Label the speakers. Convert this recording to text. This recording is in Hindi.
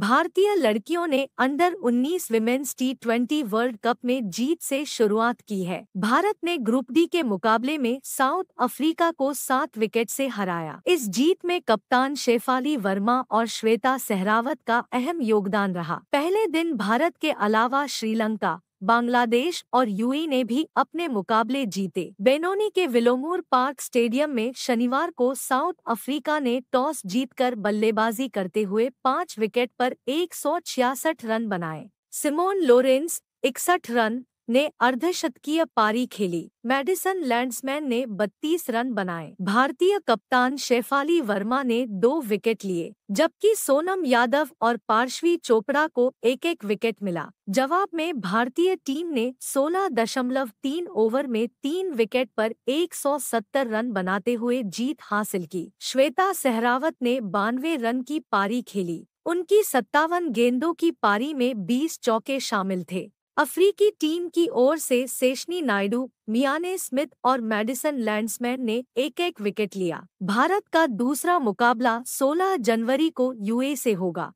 Speaker 1: भारतीय लड़कियों ने under 19 women's T twenty world cup में जीत से शुरुआत की है भारत ने ग्रुप डी के मुकाबले में साउथ अफ्रीका को सात विकेट से हराया इस जीत में कप्तान शेफाली वर्मा और श्वेता सहरावत का अहम योगदान रहा पहले दिन भारत के अलावा श्रीलंका बांग्लादेश और यूएई ने भी अपने मुकाबले जीते बेनोनी के विलोमूर पार्क स्टेडियम में शनिवार को साउथ अफ्रीका ने टॉस जीतकर बल्लेबाजी करते हुए पाँच विकेट पर एक रन बनाए सिमोन लोरेंस इकसठ रन ने अर्धशतकीय पारी खेली मेडिसन लैंड्समैन ने 32 रन बनाए भारतीय कप्तान शेफाली वर्मा ने दो विकेट लिए जबकि सोनम यादव और पार्श्वी चोपड़ा को एक एक विकेट मिला जवाब में भारतीय टीम ने 16.3 ओवर में तीन विकेट पर 170 रन बनाते हुए जीत हासिल की श्वेता सहरावत ने बानवे रन की पारी खेली उनकी सत्तावन गेंदों की पारी में 20 चौके शामिल थे अफ्रीकी टीम की ओर से सेशनी नायडू मियाने स्मिथ और मेडिसन लैंडसमैन ने एक एक विकेट लिया भारत का दूसरा मुकाबला 16 जनवरी को यूए से होगा